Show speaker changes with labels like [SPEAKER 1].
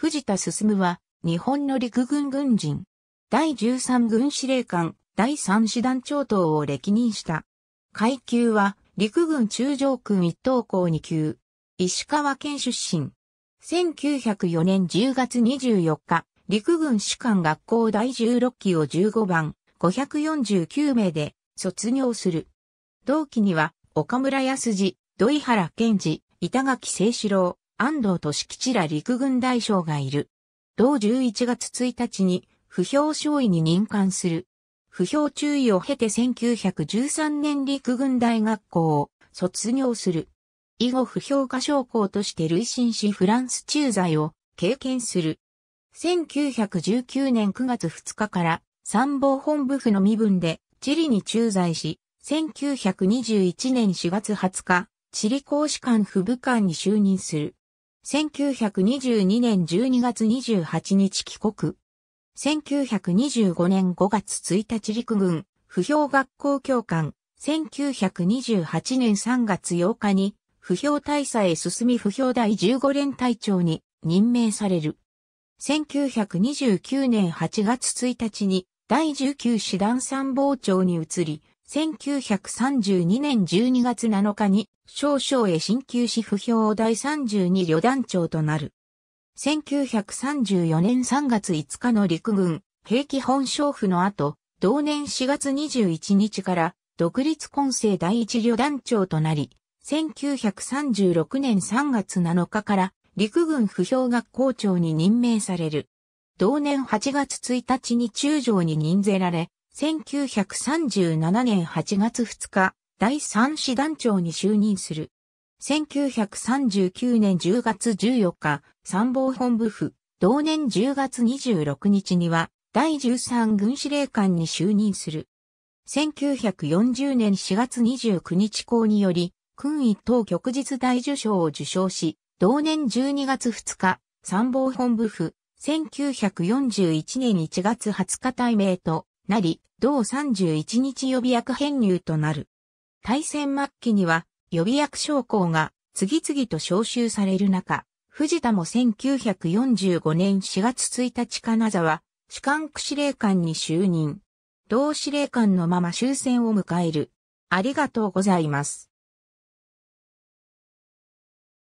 [SPEAKER 1] 藤田進は、日本の陸軍軍人、第13軍司令官、第3師団長等を歴任した。階級は、陸軍中将軍一等校2級、石川県出身。1904年10月24日、陸軍士官学校第16期を15番、549名で卒業する。同期には、岡村康次、土井原健二、板垣清志郎、安藤利吉ら陸軍大将がいる。同11月1日に、不評少尉に任官する。不評注意を経て1913年陸軍大学校を卒業する。以後不評科将校として累進しフランス駐在を経験する。1919年9月2日から参謀本部府の身分でチリに駐在し、1921年4月20日、チリ公使館府部官に就任する。1922年12月28日帰国。1925年5月1日陸軍、不評学校教官。1928年3月8日に、不評大佐へ進み不評第15連隊長に任命される。1929年8月1日に、第19師団参謀長に移り、1932年12月7日に、少々へ進級し不評を第32旅団長となる。1934年3月5日の陸軍、兵器本省府の後、同年4月21日から、独立混成第一旅団長となり、1936年3月7日から、陸軍不評学校長に任命される。同年8月1日に中将に任ぜられ、1937年8月2日、第3師団長に就任する。1939年10月14日、参謀本部府、同年10月26日には、第13軍司令官に就任する。1940年4月29日公により、君位等局実大受賞を受賞し、同年12月2日、参謀本部府、1941年1月20日対名と、なり、同31日予備役編入となる。対戦末期には予備役将校が次々と招集される中、藤田も1945年4月1日金沢、士官区司令官に就任。同司令官のまま終戦を迎える。ありがとうございます。